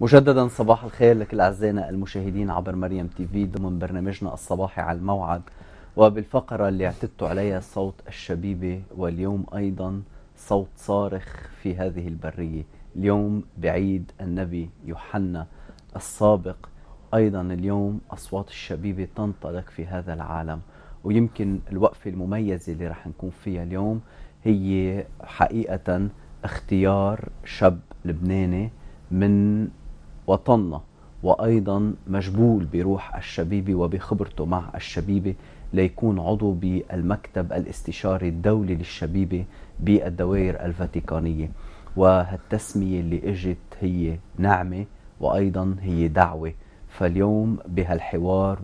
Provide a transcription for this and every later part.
مجددا صباح الخير لكل اعزائنا المشاهدين عبر مريم تي في ضمن برنامجنا الصباحي على الموعد وبالفقره اللي اعتدتوا عليها صوت الشبيبه واليوم ايضا صوت صارخ في هذه البريه، اليوم بعيد النبي يوحنا السابق ايضا اليوم اصوات الشبيبه تنطلق في هذا العالم ويمكن الوقفه المميزه اللي رح نكون فيها اليوم هي حقيقه اختيار شاب لبناني من وطنة وأيضا مشبول بروح الشبيبة وبخبرته مع الشبيبة ليكون عضو بالمكتب الاستشاري الدولي للشبيبة بالدوائر الفاتيكانية وهالتسمية اللي اجت هي نعمة وأيضا هي دعوة فاليوم بهالحوار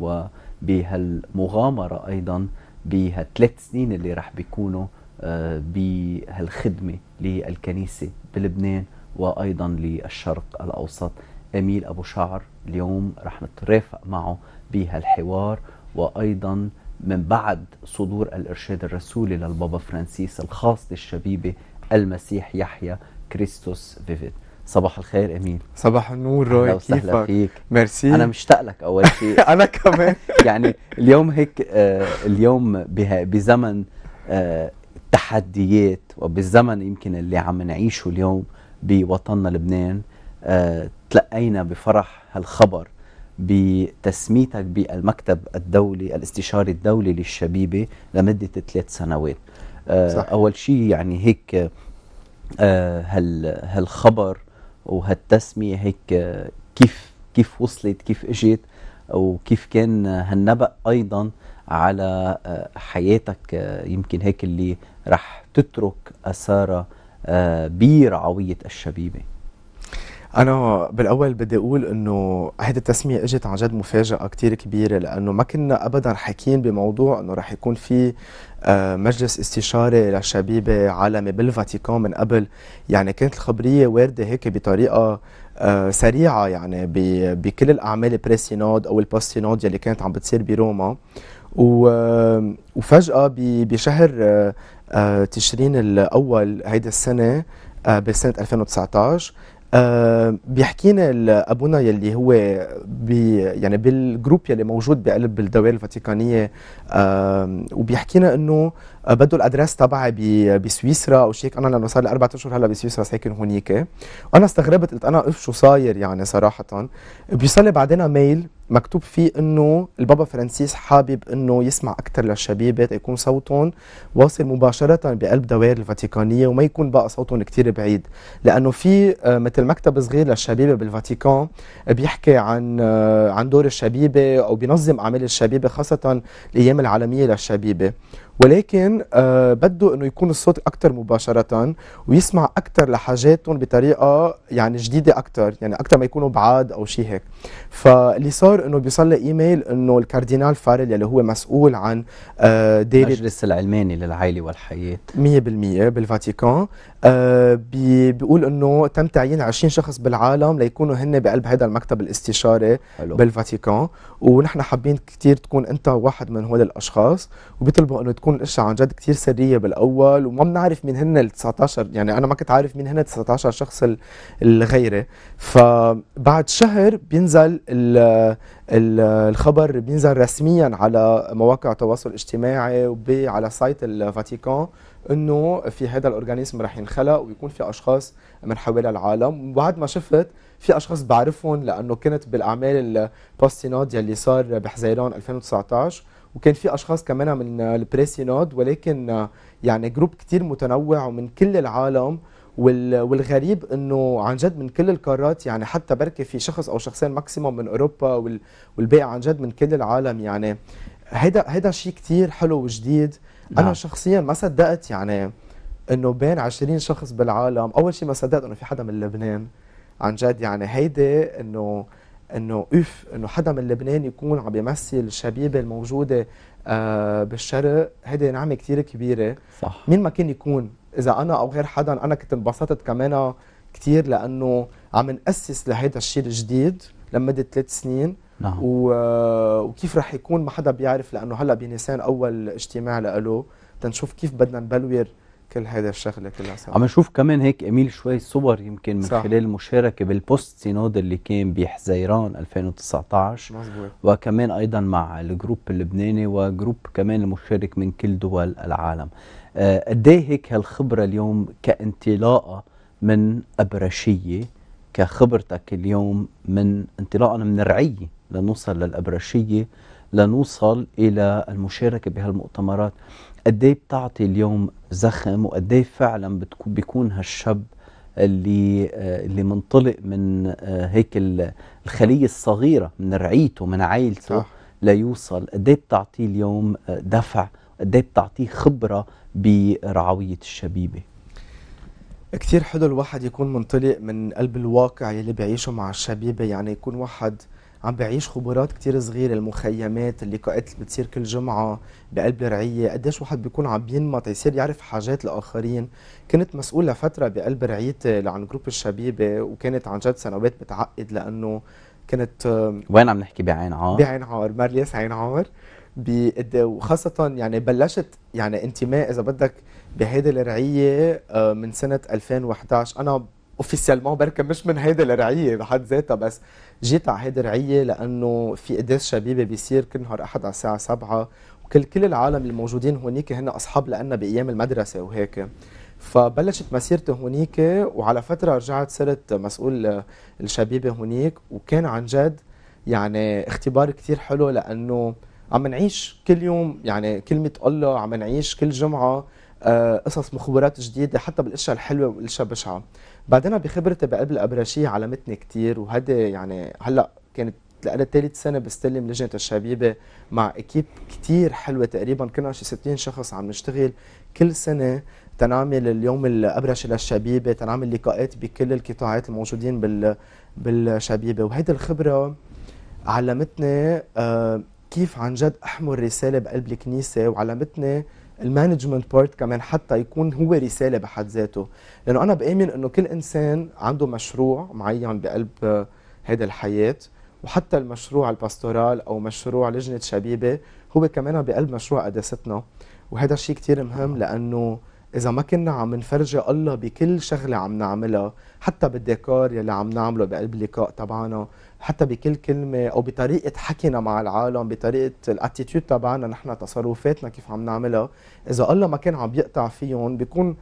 وبهالمغامرة أيضا بهالثلاث سنين اللي رح بيكونوا آه، بهالخدمة للكنيسة بلبنان وأيضا للشرق الأوسط اميل ابو شعر اليوم رح نترافق معه بهالحوار وايضا من بعد صدور الارشاد الرسولي للبابا فرانسيس الخاص للشبيبه المسيح يحيى كريستوس فيفيد صباح الخير امين صباح النور روي كيفك وسهلا فيك ميرسي انا مشتاق لك اول شيء انا كمان يعني اليوم هيك آه اليوم بزمن آه تحديات وبالزمن يمكن اللي عم نعيشه اليوم بوطننا لبنان تلقينا بفرح هالخبر بتسميتك بالمكتب الدولي الاستشاري الدولي للشبيبه لمده ثلاث سنوات آه، صح. اول شيء يعني هيك آه، هالخبر وهالتسميه هيك آه، كيف كيف وصلت كيف اجت وكيف كان هالنبأ ايضا على حياتك يمكن هيك اللي رح تترك اثاره برعويه الشبيبه انا بالاول بدي اقول انه هيدي التسميه اجت عن جد مفاجاه كتير كبيره لانه ما كنا ابدا حاكيين بموضوع انه رح يكون في آه، مجلس استشاري للشبيبه عالمي بالفاتيكان من قبل يعني كانت الخبريه وارده هيك بطريقه آه، سريعه يعني بكل الاعمال بريسينود او البوستينود يلي كانت عم بتصير بروما وفجاه بشهر آه، تشرين الاول هيدا السنه بسنه 2019 آه، بيحكينا ابونا يلي هو بي يعني بالجروب يلي موجود بقلب الدوائر الفاتيكانيه وبيحكينا انه بده الادريس تبعي بسويسرا او شيء انا لانه صار لي اربع اشهر هلا بسويسرا ساكن هونيك وانا استغربت قلت انا اف شو صاير يعني صراحه بيوصل بعدين ميل مكتوب فيه انه البابا فرانسيس حابب انه يسمع اكثر للشبيبه يكون صوتهم واصل مباشره بقلب دوائر الفاتيكانيه وما يكون بقى صوتهم كثير بعيد لانه في آه، مثل مكتب صغير للشبيبه بالفاتيكان آه، بيحكي عن آه، عن دور الشبيبه او بينظم اعمال الشبيبه خاصه الايام العالميه للشبيبه ولكن آه بده انه يكون الصوت اكثر مباشره ويسمع اكثر لحاجاتهم بطريقه يعني جديده اكثر يعني اكثر ما يكونوا بعاد او شيء هيك فاللي صار انه بيوصل لي ايميل انه الكاردينال فارل اللي هو مسؤول عن آه دير المجلس العلماني للعائله والحياه 100% بالفاتيكان آه، بيقول انه تم تعيين 20 شخص بالعالم ليكونوا هن بقلب هذا المكتب الاستشاري حلو. بالفاتيكان ونحن حابين كثير تكون انت واحد من هول الاشخاص وبيطلبوا انه تكون الاشياء عن جد كثير سريه بالاول وما بنعرف مين هن ال 19 يعني انا ما كنت عارف مين هن 19 شخص الغيره فبعد شهر بينزل ال الخبر بينزل رسميا على مواقع التواصل الاجتماعي وعلى سايت الفاتيكان انه في هذا الاورجانيزم رح ينخلق ويكون في اشخاص من حوالي العالم وبعد ما شفت في اشخاص بعرفهم لانه كنت بالاعمال البوستينود يلي صار بحزيران 2019 وكان في اشخاص كمان من البريسينود ولكن يعني جروب كتير متنوع ومن كل العالم والغريب انه عن جد من كل القارات يعني حتى بركي في شخص او شخصين ماكسيموم من اوروبا والباقي عن جد من كل العالم يعني هيدا هيدا شيء كثير حلو وجديد انا نعم. شخصيا ما صدقت يعني انه بين 20 شخص بالعالم اول شيء ما صدقت انه في حدا من لبنان عن جد يعني هيدي انه انه اوف انه حدا من لبنان يكون عم بيمثل الشبيبه الموجوده آه بالشرق هيدي نعمه كثير كبيره صح مين ما كان يكون اذا انا او غير حدا انا كنت انبسطت كمان كثير لانه عم ناسس لهيدا الشيء الجديد لمده ثلاث سنين نعم. وكيف رح يكون ما حدا بيعرف لانه هلا بنيسان اول اجتماع له تنشوف كيف بدنا نبلور كل هذا الشغله كلها سوا عم نشوف كمان هيك اميل شوي صور يمكن من صح. خلال المشاركه بالبوست سينود اللي كان بحزيران 2019 مزبوط. وكمان ايضا مع الجروب اللبناني وجروب كمان المشارك من كل دول العالم آه، قد إيه هيك هالخبره اليوم كانطلاقه من ابرشيه كخبرتك اليوم من انطلاقا من الرعية لنوصل للأبرشية لنوصل إلى المشاركة بهالمؤتمرات قد إيه بتعطي اليوم زخم وقد إيه فعلا بتكون بيكون هالشاب اللي آه، اللي منطلق من آه، هيك الخليه الصغيره من رعيته من عائلته صح. ليوصل قد إيه بتعطيه اليوم دفع قد بتعطيه خبره برعويه الشبيبه كتير حلو الواحد يكون منطلق من قلب الواقع يلي بيعيشه مع الشبيبة يعني يكون واحد عم بعيش خبرات كتير صغيرة المخيمات اللقاءات اللي بتصير كل جمعة بقلب رعية قديش واحد بيكون عم بينمط يصير يعرف حاجات لآخرين كنت مسؤول لفترة بقلب رعية عن جروب الشبيبة وكانت عن جد سنوات بتعقد لأنه كانت وين عم نحكي بعين عار؟ بعين عار مارليس عين عار وخاصة يعني بلشت يعني انتماء إذا بدك بهيدي الرعيه آه، من سنه 2011 انا اوفيسيالمون بركة مش من هيدي الرعيه بحد ذاتها بس جيت على هيدي الرعيه لانه في قداس شبيبه بيصير كل نهار احد على الساعه سبعة وكل كل العالم الموجودين هونيك هن اصحاب لنا بايام المدرسه وهيك فبلشت مسيرتي هونيك وعلى فتره رجعت صرت مسؤول الشبيبه هونيك وكان عن جد يعني اختبار كثير حلو لانه عم نعيش كل يوم يعني كلمه الله عم نعيش كل جمعه آه، قصص مخبرات جديده حتى بالاشياء الحلوه والاشياء البشعه بعدين بخبرتي بقلب الابرشيه علمتني كثير وهذا يعني هلا كانت لأنا ثالث سنة بستلم لجنة الشبيبة مع اكيب كثير حلوة تقريبا كنا شي 60 شخص عم نشتغل كل سنة تنعمل اليوم الأبرش للشبيبة تنعمل لقاءات بكل القطاعات الموجودين بال بالشبيبة وهيدي الخبرة علمتني آه، كيف عن جد أحمل رسالة بقلب الكنيسة وعلمتني المانجمنت بارت كمان حتى يكون هو رساله بحد ذاته لانه انا بامن انه كل انسان عنده مشروع معين بقلب هيدا الحياه وحتى المشروع الباستورال او مشروع لجنه شبيبه هو كمان بقلب مشروع قداستنا وهذا الشيء كثير مهم لانه اذا ما كنا عم نفرجي الله بكل شغله عم نعملها حتى بالديكور يلي عم نعمله بقلب اللقاء تبعنا حتى بكل كلمه او بطريقه حكينا مع العالم بطريقه الاتيتيود تبعنا نحن تصرفاتنا كيف عم نعملها اذا الله ما كان عم يقطع فيهم بيكون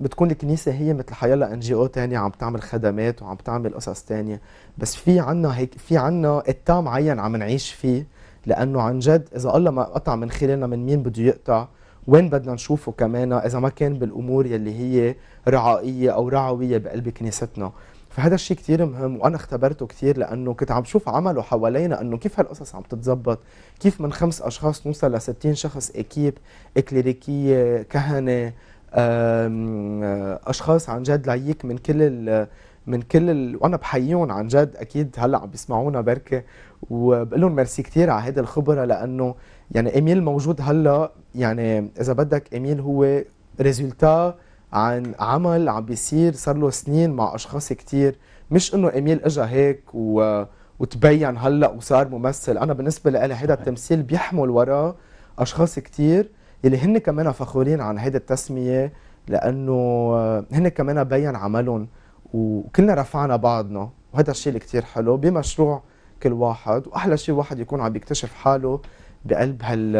بتكون الكنيسة هي مثل حيلا ان جي او ثانيه عم تعمل خدمات وعم تعمل قصص ثانيه بس في عنا هيك في عنا قطاع معين عم نعيش فيه لانه عن جد اذا الله ما قطع من خلالنا من مين بده يقطع وين بدنا نشوفه كمان اذا ما كان بالامور يلي هي رعائيه او رعويه بقلب كنيستنا فهذا الشيء كثير مهم وانا اختبرته كثير لانه كنت عم شوف عمله حوالينا انه كيف هالقصص عم تتزبط كيف من خمس اشخاص نوصل ل 60 شخص اكيب اكليريكيه كهنه آه، اشخاص عن جد لايك من كل من كل ال... وانا بحييهم عن جد اكيد هلا عم بيسمعونا بركه وبقول لهم ميرسي كثير على هيدي الخبره لانه يعني ايميل موجود هلا يعني اذا بدك ايميل هو ريزولتا عن عمل عم بيصير صار له سنين مع اشخاص كثير مش انه ايميل اجى هيك و... وتبين هلا وصار ممثل انا بالنسبه لي هذا التمثيل بيحمل وراه اشخاص كثير يلي هن كمان فخورين عن هيدا التسميه لانه هن كمان بين عملهم وكلنا رفعنا بعضنا وهذا الشيء اللي كثير حلو بمشروع كل واحد واحلى شيء واحد يكون عم يكتشف حاله بقلب هال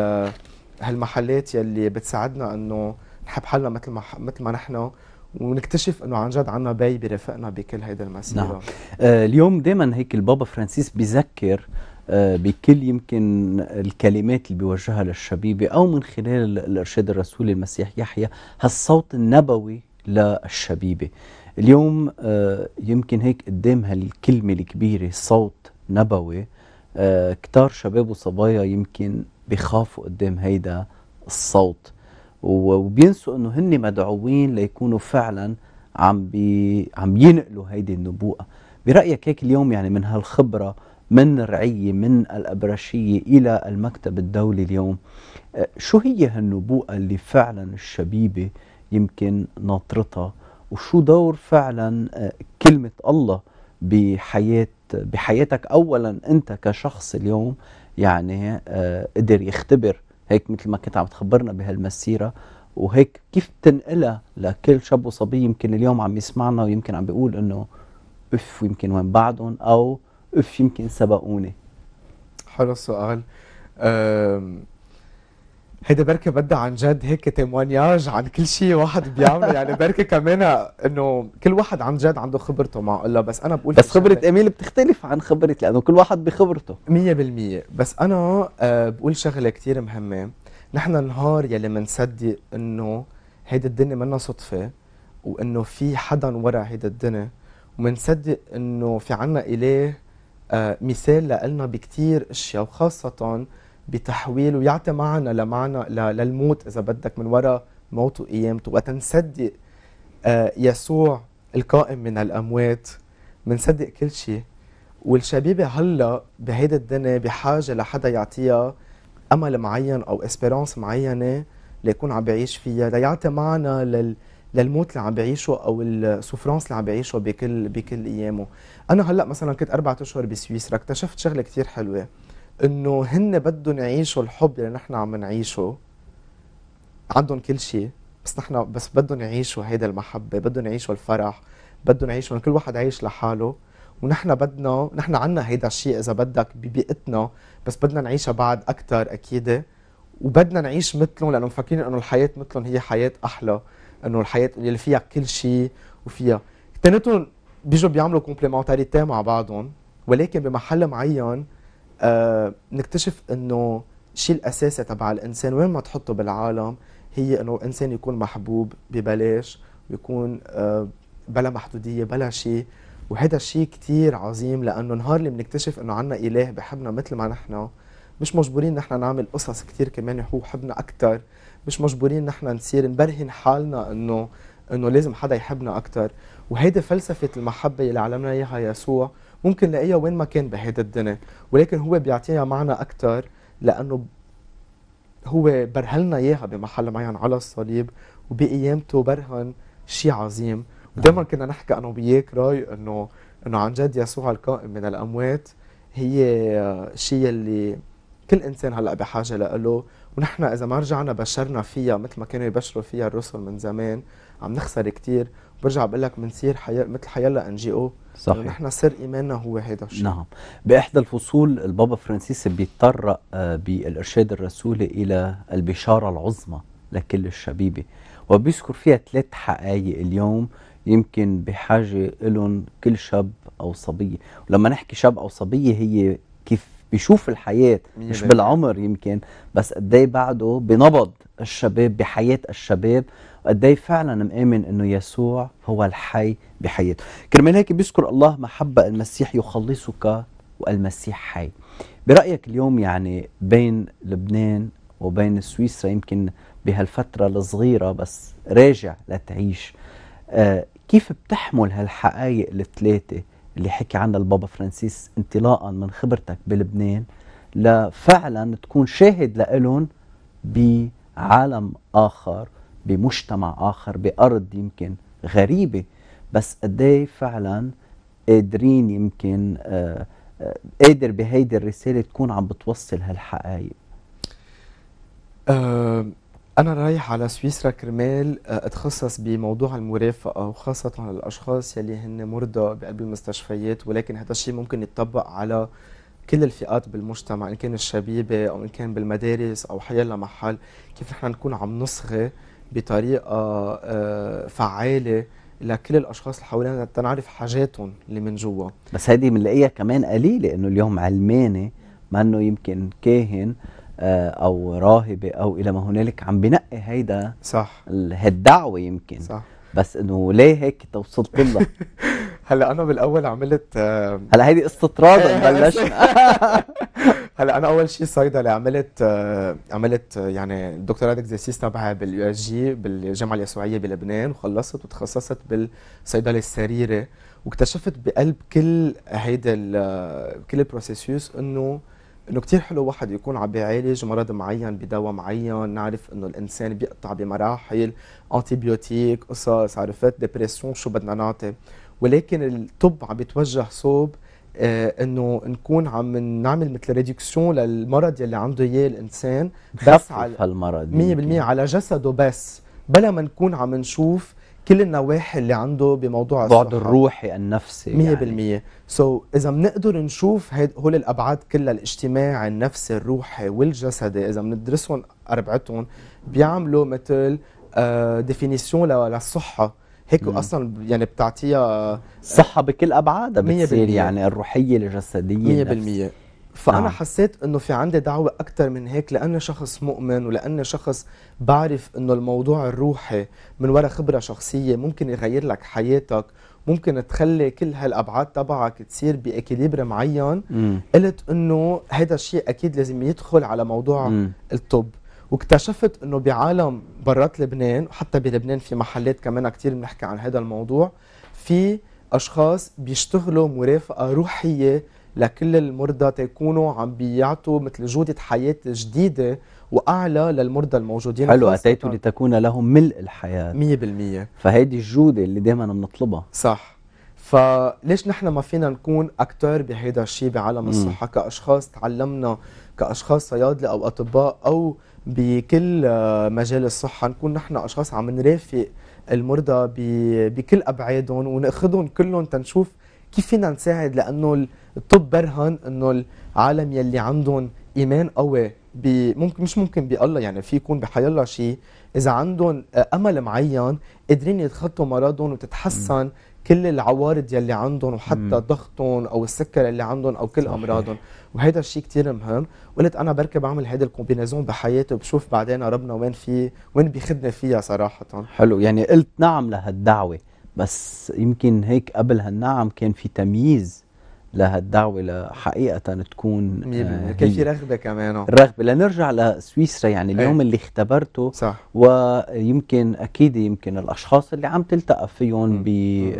هالمحلات يلي بتساعدنا انه نحب حالنا مثل ما مثل ما نحن ونكتشف انه عن جد عنا باي برفقنا بكل هيدا المسيره نعم. آه اليوم دائما هيك البابا فرانسيس بيذكر آه بكل يمكن الكلمات اللي بيوجهها للشبيبه او من خلال الارشاد الرسولي المسيح يحيى هالصوت النبوي للشبيبه اليوم آه يمكن هيك قدام هالكلمه الكبيره صوت نبوي آه، كتار شباب وصبايا يمكن بيخافوا قدام هيدا الصوت وبينسوا انه هن مدعوين ليكونوا فعلا عم بي عم ينقلوا هيدي النبوءه برايك هيك اليوم يعني من هالخبره من الرعيه من الابرشيه الى المكتب الدولي اليوم آه، شو هي هالنبوءه اللي فعلا الشبيبه يمكن ناطرتها وشو دور فعلا آه، كلمه الله بحياه بحياتك اولا انت كشخص اليوم يعني آه، قدر يختبر هيك مثل ما كنت عم تخبرنا بهالمسيره وهيك كيف تنقلها لكل شاب وصبيه يمكن اليوم عم يسمعنا ويمكن عم بيقول انه اف ويمكن وين بعدهم او اف يمكن سبقوني حلو السؤال هيدا بركي بدها عن جد هيك تيموانياج عن كل شيء واحد بيعمل يعني بركي كمان انه كل واحد عن جد عنده خبرته مع بس انا بقول بس خبره شغل... اميل بتختلف عن خبرتي لانه كل واحد بخبرته 100% بس انا آه بقول شغله كثير مهمه نحن النهار يلي منصدق انه هيدي الدنيا منا صدفه وانه في حدا ورا هيدي الدنيا ومنصدق انه في عنا اله آه مثال لنا بكثير اشياء وخاصه بتحويل ويعطي معنى لمعنى للموت اذا بدك من وراء موته وقيامته وقت نصدق آه، يسوع القائم من الاموات بنصدق كل شيء والشبيبه هلا بهيدي الدنيا بحاجه لحدا يعطيها امل معين او اسبيرانس معينه ليكون عم بعيش فيها ليعطي معنى لل للموت اللي عم بعيشه او السوفرانس اللي عم بعيشه بكل بكل ايامه انا هلا مثلا كنت اربع اشهر بسويسرا اكتشفت شغله كثير حلوه انه هن بدهم يعيشوا الحب اللي نحن عم نعيشه عندهم كل شيء بس نحن بس بدهم يعيشوا هيدا المحبه بدهم يعيشوا الفرح بدهم يعيشوا كل واحد عايش لحاله ونحن بدنا نحن عنا هيدا الشيء اذا بدك ببيئتنا بس بدنا نعيشها بعد اكثر اكيد وبدنا نعيش مثلهم لانه مفكرين انه الحياه مثلهم هي حياه احلى انه الحياه اللي فيها كل شيء وفيها اثنيناتهم بيجوا بيعملوا كومبليمونتاريتي مع بعضهم ولكن بمحل معين آه، نكتشف انه الشيء الاساسي تبع الانسان وين ما تحطه بالعالم هي انه الانسان يكون محبوب ببلاش ويكون آه بلا محدوديه بلا شيء وهذا الشيء كثير عظيم لانه نهار اللي بنكتشف انه عنا اله بحبنا مثل ما نحن مش مجبورين نحن نعمل قصص كثير كمان هو حبنا اكثر مش مجبورين نحن نصير نبرهن حالنا انه انه لازم حدا يحبنا اكثر وهيدي فلسفه المحبه اللي علمنا اياها يسوع ممكن لاقيها وين ما كان بهيدا الدنيا ولكن هو بيعطيها معنى اكثر لانه هو برهلنا اياها بمحل معين على الصليب وبقيامته برهن شيء عظيم نعم. ودائما كنا نحكي انا وياك راي انه انه عن جد يسوع القائم من الاموات هي شيء اللي كل انسان هلا بحاجه له ونحن اذا ما رجعنا بشرنا فيها مثل ما كانوا يبشروا فيها الرسل من زمان عم نخسر كثير برجع بقول لك بنصير حي... مثل حيلا ان جي او صحيح يعني احنا سر ايماننا هو هذا الشيء نعم باحدى الفصول البابا فرانسيس بيتطرق آه، بالارشاد الرسولي الى البشاره العظمى لكل الشبيبه وبيذكر فيها ثلاث حقائق اليوم يمكن بحاجه لهم كل شاب او صبيه ولما نحكي شاب او صبيه هي كيف بيشوف الحياه مش بالعمر يمكن بس قد ايه بعده بنبض الشباب بحياه الشباب قد ايه فعلا مآمن انه يسوع هو الحي بحياته كرمال هيك بيذكر الله محبة المسيح يخلصك والمسيح حي برأيك اليوم يعني بين لبنان وبين سويسرا يمكن بهالفترة الصغيرة بس راجع لتعيش آه كيف بتحمل هالحقائق الثلاثة اللي حكي عنها البابا فرانسيس انطلاقا من خبرتك بلبنان لفعلا تكون شاهد لإلهم بعالم آخر بمجتمع آخر بأرض يمكن غريبة بس قد إيه فعلا قادرين يمكن آه،, آه قادر بهيدي الرسالة تكون عم بتوصل هالحقائق آه، أنا رايح على سويسرا كرمال آه، أتخصص بموضوع المرافقة وخاصة على الأشخاص يلي هن مرضى بقلب المستشفيات ولكن هذا الشيء ممكن يتطبق على كل الفئات بالمجتمع إن كان الشبيبة أو إن كان بالمدارس أو حيلا محل كيف نحن نكون عم نصغي بطريقه آه، فعاله لكل الاشخاص اللي حوالينا تنعرف حاجاتهم اللي من جوا بس هيدي بنلاقيها كمان قليله انه اليوم علماني ما انه يمكن كاهن آه، او راهبه او الى ما هنالك عم بنقي هيدا صح هالدعوه يمكن صح بس انه ليه هيك توصلت لها هلا انا بالاول عملت آه، هلا هيدي استطرادا بلشنا هلا انا اول شيء صيدله عملت عملت يعني الدكتوراه اكزرسيس تبعها باليو اس جي بالجامعه اليسوعيه بلبنان وخلصت وتخصصت بالصيدله السريره واكتشفت بقلب كل هيدا كل البروسيسيوس انه انه كثير حلو واحد يكون عم بيعالج مرض معين بدواء معين نعرف انه الانسان بيقطع بمراحل انتيبيوتيك قصص عرفت ديبرسيون شو بدنا نعطي ولكن الطب عم بيتوجه صوب آه، انه نكون عم نعمل مثل ريدكسيون للمرض يلي عنده اياه الانسان بس على هالمرض 100% على جسده بس بلا ما نكون عم نشوف كل النواحي اللي عنده بموضوع الصحه بعد الروحي النفسي 100% يعني. سو so, اذا بنقدر نشوف هول الابعاد كلها الاجتماعي النفسي الروحي والجسدي اذا بندرسهم اربعتهم بيعملوا مثل ديفينيسيون آه، للصحه هيك مم. اصلا يعني بتعطيها صحه بكل ابعادها بتصير يعني الروحيه الجسديه 100% فانا نعم. حسيت انه في عندي دعوه اكثر من هيك لاني شخص مؤمن ولاني شخص بعرف انه الموضوع الروحي من وراء خبره شخصيه ممكن يغير لك حياتك ممكن تخلي كل هالابعاد تبعك تصير باكيليبر معين مم. قلت انه هذا الشيء اكيد لازم يدخل على موضوع مم. الطب واكتشفت انه بعالم برات لبنان وحتى بلبنان في محلات كمان كثير بنحكي عن هذا الموضوع في اشخاص بيشتغلوا مرافقه روحيه لكل المرضى تيكونوا عم بيعطوا مثل جوده حياه جديده واعلى للمرضى الموجودين حلو اتيت لتكون لهم ملء الحياه 100% فهيدي الجوده اللي دائما بنطلبها صح فليش نحن ما فينا نكون اكثر بهيدا الشيء بعالم الصحه كاشخاص تعلمنا كاشخاص صيادله او اطباء او بكل آه، مجال الصحه نكون نحن اشخاص عم نرافق المرضى بكل ابعادهم وناخذهم كلهم تنشوف كيف فينا نساعد لانه الطب برهن انه العالم يلي عندهم ايمان قوي ممكن مش ممكن بالله يعني في يكون بحي الله شيء اذا عندهم آه، امل معين قادرين يتخطوا مرضهم وتتحسن م. كل العوارض يلي عندهم وحتى ضغطهم او السكر اللي عندهم او كل امراضهم وهيدا الشيء كثير مهم قلت انا بركي بعمل هيدا الكومبينيزون بحياتي وبشوف بعدين ربنا وين في وين بيخدنا فيها صراحه حلو يعني قلت نعم لهالدعوه بس يمكن هيك قبل هالنعم كان في تمييز لهالدعوه لحقيقه تكون آه، كان في رغبه كمان رغبه لنرجع لسويسرا يعني اليوم ايه؟ اللي اختبرته صح ويمكن اكيد يمكن الاشخاص اللي عم تلتقى فيهم ب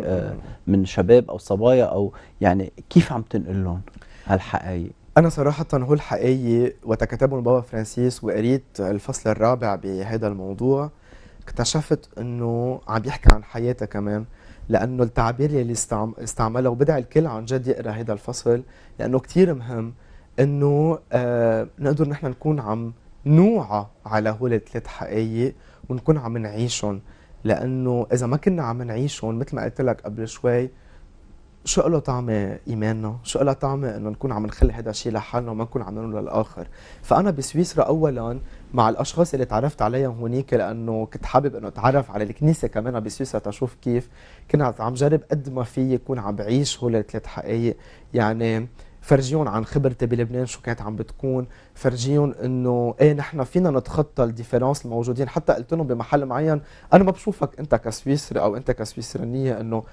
آه، من شباب او صبايا او يعني كيف عم تنقل لهم هالحقائق انا صراحه هو الحقيقه وقت البابا فرانسيس وقريت الفصل الرابع بهذا الموضوع اكتشفت انه عم بيحكي عن حياته كمان لانه التعبير يلي استعمله وبدعي الكل عن جد يقرا هذا الفصل لانه كثير مهم انه آه، نقدر نحن نكون عم نوعى على هول الثلاث حقائق ونكون عم نعيشهم لانه اذا ما كنا عم نعيشهم مثل ما قلت لك قبل شوي شو له طعمه ايماننا؟ شو له طعمه انه نكون عم نخلي هذا الشيء لحالنا وما نكون عم نقوله للاخر؟ فانا بسويسرا اولا مع الاشخاص اللي تعرفت عليهم هونيك لانه كنت حابب انه اتعرف على الكنيسه كمان بسويسرا تشوف كيف كنت عم جرب قد ما في يكون عم بعيش هول الثلاث حقائق يعني فرجيهم عن خبرتي بلبنان شو كانت عم بتكون فرجيهم انه ايه نحن فينا نتخطى الديفيرنس الموجودين حتى قلت لهم بمحل معين انا ما بشوفك انت كسويسري او انت كسويسرانيه انه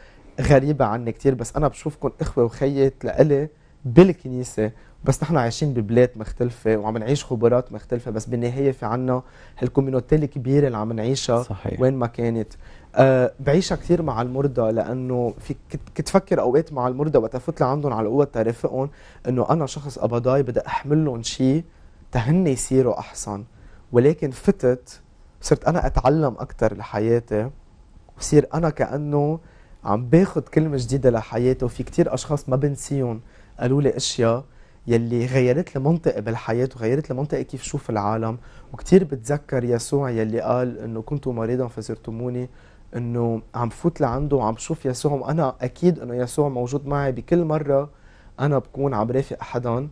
غريبه عني كثير بس انا بشوفكم اخوه وخيات لإلي بالكنيسه بس نحن عايشين ببلاد مختلفة وعم نعيش خبرات مختلفة بس بالنهاية في عنا هالكوميونيتي الكبيرة اللي عم نعيشها صحيح. وين ما كانت أه بعيشها كثير مع المرضى لأنه في كنت فكر أوقات مع المرضى وقت أفوت لعندهم على قوة ترافقهم إنه أنا شخص قبضاي بدي أحمل لهم شيء تهن يصيروا أحسن ولكن فتت صرت أنا أتعلم أكثر لحياتي وصير أنا كأنه عم باخذ كلمه جديده لحياتي وفي كثير اشخاص ما بنسيهم قالوا لي اشياء يلي غيرت لي منطقي بالحياه وغيرت لي منطقي كيف شوف العالم وكثير بتذكر يسوع يلي قال انه كنت مريضا فزرتموني انه عم فوت لعنده وعم شوف يسوع وانا اكيد انه يسوع موجود معي بكل مره انا بكون عم رافق حدا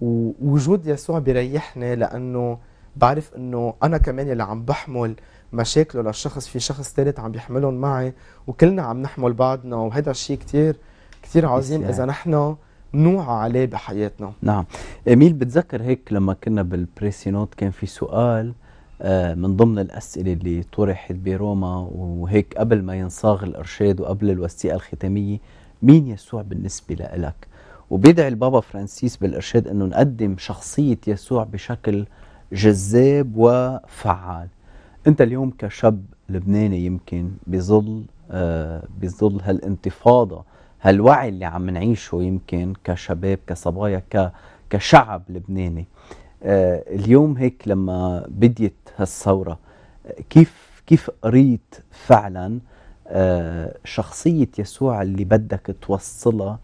ووجود يسوع بيريحني لانه بعرف انه انا كمان اللي عم بحمل مشاكله للشخص في شخص ثالث عم بيحملهم معي وكلنا عم نحمل بعضنا وهذا الشيء كثير كثير عظيم اذا نحن نوعى عليه بحياتنا نعم اميل بتذكر هيك لما كنا بالبريسي نوت كان في سؤال آه، من ضمن الأسئلة اللي طرحت بروما وهيك قبل ما ينصاغ الإرشاد وقبل الوثيقة الختامية مين يسوع بالنسبة لإلك وبيدعي البابا فرانسيس بالإرشاد أنه نقدم شخصية يسوع بشكل جذاب وفعال انت اليوم كشاب لبناني يمكن بظل آه بظل هالانتفاضه هالوعي اللي عم نعيشه يمكن كشباب كصبايا ك كشعب لبناني آه اليوم هيك لما بديت هالثوره كيف كيف قريت فعلا آه شخصيه يسوع اللي بدك توصلها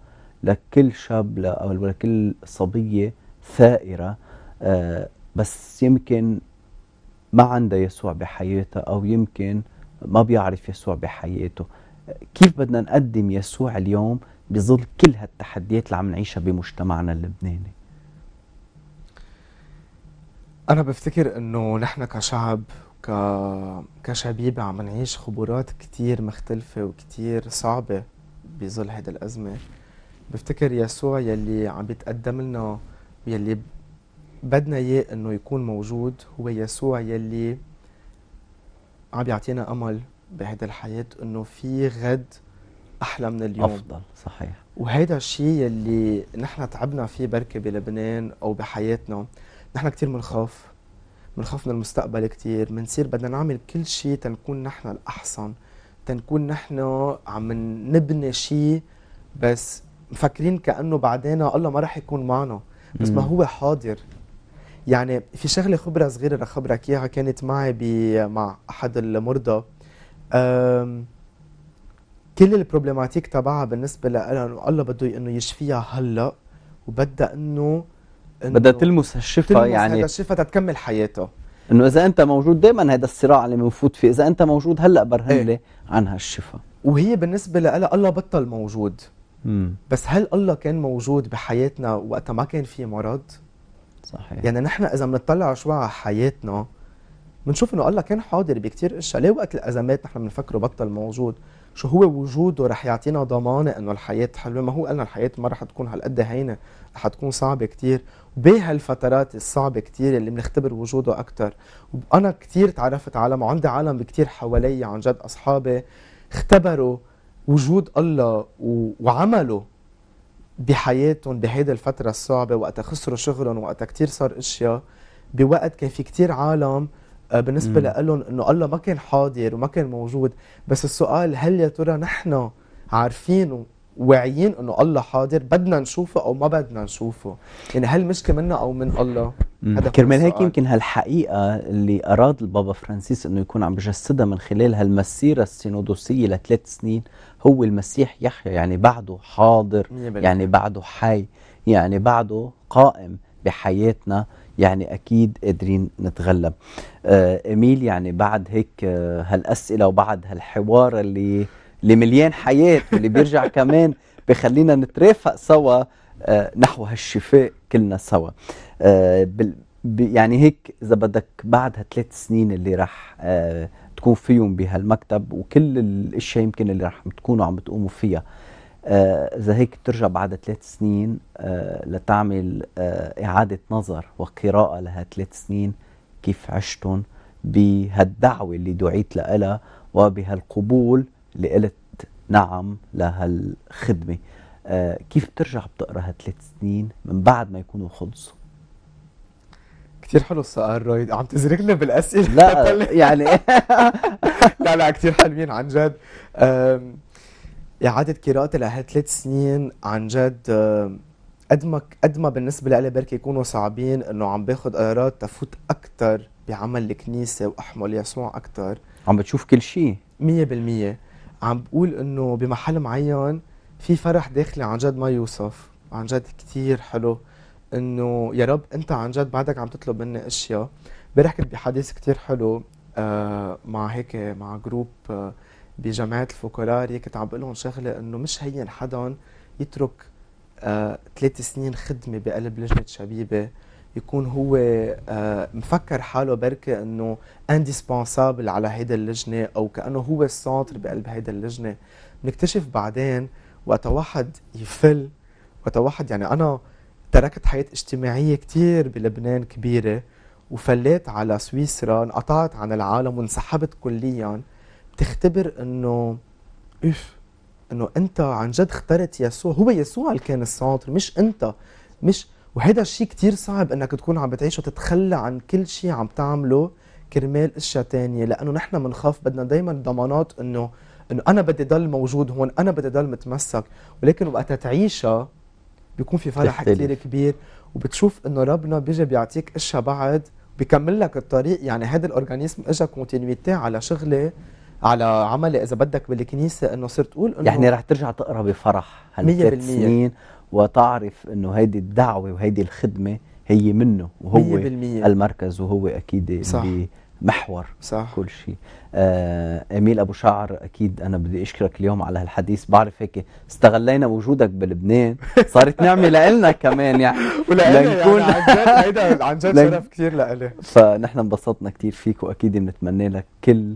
لكل شاب او لكل صبيه ثائره آه بس يمكن ما عنده يسوع بحياته أو يمكن ما بيعرف يسوع بحياته كيف بدنا نقدم يسوع اليوم بظل كل هالتحديات اللي عم نعيشها بمجتمعنا اللبناني أنا بفتكر إنه نحن كشعب ك... كشبيبة عم نعيش خبرات كتير مختلفة وكتير صعبة بظل هيدا الأزمة بفتكر يسوع يلي عم بيتقدم لنا يلي بدنا اياه انه يكون موجود هو يسوع يلي عم بيعطينا امل بهيدا الحياه انه في غد احلى من اليوم افضل صحيح وهيدا الشيء يلي نحن تعبنا فيه بركه بلبنان او بحياتنا نحن كثير بنخاف بنخاف من المستقبل كثير بنصير بدنا نعمل كل شيء تنكون نحن الاحسن تنكون نحن عم نبني شيء بس مفكرين كانه بعدين الله ما راح يكون معنا بس ما هو حاضر يعني في شغله خبره صغيره رح خبرك اياها كانت معي مع احد المرضى كل البروبلماتيك تبعها بالنسبه لها انه الله بده انه يشفيها هلا وبدها انه بدها تلمس هالشفا يعني هذا الشفاء تتكمل حياته انه اذا انت موجود دائما هذا الصراع اللي بنفوت فيه اذا انت موجود هلا برهن إيه. لي ايه؟ عن هالشفا وهي بالنسبه لها الله بطل موجود مم. بس هل الله كان موجود بحياتنا وقتها ما كان في مرض؟ صحيح يعني نحن اذا بنطلع شوي على حياتنا بنشوف انه الله كان حاضر بكثير اشياء ليه وقت الازمات نحن بنفكره بطل موجود شو هو وجوده رح يعطينا ضمانه انه الحياه حلوه ما هو قالنا الحياه ما رح تكون هالقد هينه رح تكون صعبه كثير وبهالفترات الصعبه كثير اللي بنختبر وجوده اكثر وانا كثير تعرفت عالم وعندي عالم كثير حوالي عن جد اصحابي اختبروا وجود الله وعمله بحياتهم بهيدي الفترة الصعبة وقت خسروا شغلهم وقت كتير صار اشياء بوقت كان في كتير عالم آه، بالنسبة لهم انه الله ما كان حاضر وما كان موجود بس السؤال هل يا ترى نحن عارفينه واعيين انه الله حاضر بدنا نشوفه او ما بدنا نشوفه يعني هل مشكله منا او من الله هذا كرمال هيك يمكن هالحقيقه اللي اراد البابا فرانسيس انه يكون عم بجسدها من خلال هالمسيره السينودوسيه لثلاث سنين هو المسيح يحيى يعني بعده حاضر يعني بعده حي يعني بعده قائم بحياتنا يعني اكيد قادرين نتغلب آه اميل يعني بعد هيك آه، هالاسئله وبعد هالحوار اللي لمليان حياه واللي بيرجع كمان بخلينا نترافق سوا آه، نحو هالشفاء كلنا سوا آه، يعني هيك اذا بدك بعد هالثلاث سنين اللي رح آه، تكون فيهم بهالمكتب وكل الاشياء يمكن اللي رح تكونوا عم تقوموا فيها اذا هيك ترجع بعد ثلاث سنين لتعمل اعاده نظر وقراءه لهالثلاث سنين كيف عشتهم بهالدعوه اللي دعيت لها وبهالقبول اللي قلت نعم لهالخدمة آه كيف بترجع بتقرا هالثلاث سنين من بعد ما يكونوا خلصوا؟ كتير حلو السؤال رايد عم تزرقنا بالاسئله لا يعني لا لا كتير حلوين عن جد اعاده قراءتي لهالثلاث سنين عن جد قد ما قد ما بالنسبه لي بركي يكونوا صعبين انه عم باخذ قرارات تفوت اكثر بعمل الكنيسه واحمل يسوع اكثر عم بتشوف كل شيء 100% عم بقول انه بمحل معين في فرح داخلي عن جد ما يوصف عن جد كثير حلو انه يا رب انت عن جد بعدك عم تطلب مني اشياء امبارح كنت بحديث كثير حلو آه مع هيك مع جروب آه بجماعه الفوكولاري كنت عم بقول لهم شغله انه مش هين حدا يترك آه، ثلاث آه سنين خدمه بقلب لجنه شبيبه يكون هو آه، مفكر حاله بركي انه انديسبونسابل على هيدا اللجنه او كانه هو السنتر بقلب هيدا اللجنه بنكتشف بعدين وقت واحد يفل وقت واحد يعني انا تركت حياه اجتماعيه كثير بلبنان كبيره وفليت على سويسرا انقطعت عن العالم وانسحبت كليا بتختبر انه اف انه انت عن جد اخترت يسوع هو يسوع اللي كان السنتر مش انت مش وهيدا الشيء كتير صعب انك تكون عم بتعيشه وتتخلى عن كل شيء عم تعمله كرمال اشياء تانية لانه نحن بنخاف بدنا دائما ضمانات انه انه انا بدي ضل موجود هون انا بدي ضل متمسك ولكن وقت تعيشها بيكون في فرح كثير كبير وبتشوف انه ربنا بيجي بيعطيك اشياء بعد بكمل لك الطريق يعني هذا الاورجانيزم اجى كونتينيتي على شغلي على عملي اذا بدك بالكنيسه انه صرت اقول انه يعني رح ترجع تقرا بفرح هالثلاث سنين وتعرف انه هيدي الدعوه وهيدي الخدمه هي منه وهو 100% المركز وهو اكيد صح. محور صح. كل شيء آه اميل ابو شعر اكيد انا بدي اشكرك اليوم على هالحديث بعرف هيك استغلينا وجودك بلبنان صارت نعمه لإلنا كمان يعني ولإلنا يعني عن جد هيدا عن جد شرف كثير لإلي فنحن انبسطنا كثير فيك واكيد بنتمنى لك كل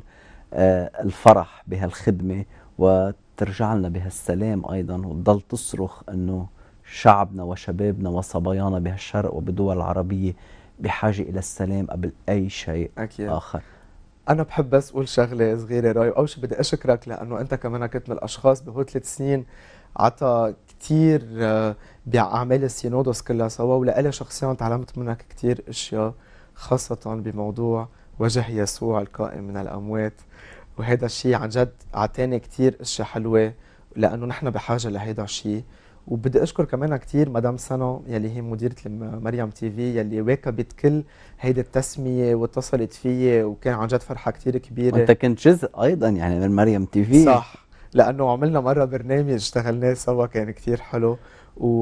آه الفرح بهالخدمه وترجع لنا بهالسلام ايضا وتضل تصرخ انه شعبنا وشبابنا وصبايانا بهالشرق وبالدول العربية بحاجة إلى السلام قبل أي شيء أكيد. آخر أنا بحب بس أقول شغلة صغيرة راي أول شيء بدي أشكرك لأنه أنت كمان كنت من الأشخاص بهول ثلاث سنين عطى كثير آه، بأعمال السينودوس كلها سوا ولألي شخصيا تعلمت منك كثير أشياء خاصة بموضوع وجه يسوع القائم من الأموات وهذا الشيء عن جد أعطاني كثير أشياء حلوة لأنه نحن بحاجة لهذا الشيء وبدي اشكر كمان كثير مدام سنا يلي هي مديره مريم تي في يلي واكبت كل هيدي التسميه واتصلت فيي وكان عن جد فرحه كثير كبيره وانت كنت جزء ايضا يعني من مريم تي في صح لانه عملنا مره برنامج اشتغلناه سوا كان كثير حلو و...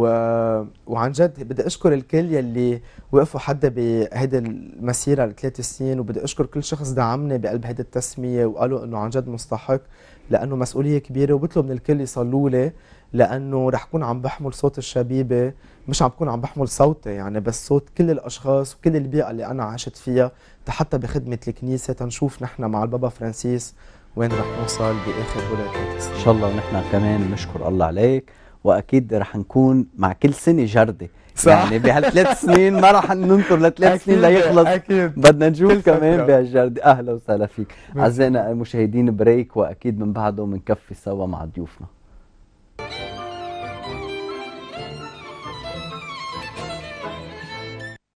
وعن جد بدي اشكر الكل يلي وقفوا حدا بهيدي المسيره الثلاث سنين وبدي اشكر كل شخص دعمني بقلب هيدي التسميه وقالوا انه عن جد مستحق لانه مسؤوليه كبيره وبطلب من الكل يصلوا لي لانه رح كون عم بحمل صوت الشبيبه مش عم بكون عم بحمل صوتي يعني بس صوت كل الاشخاص وكل البيئه اللي انا عشت فيها حتى بخدمه الكنيسه تنشوف نحن مع البابا فرانسيس وين رح نوصل باخر هول سنين ان شاء الله ونحن كمان نشكر الله عليك واكيد رح نكون مع كل سنه جرده صح يعني بهالثلاث سنين ما رح ننطر لثلاث سنين ليخلص أكيد. بدنا نشوف كمان بهالجرده اهلا وسهلا فيك اعزائنا المشاهدين بريك واكيد من بعده بنكفي سوا مع ضيوفنا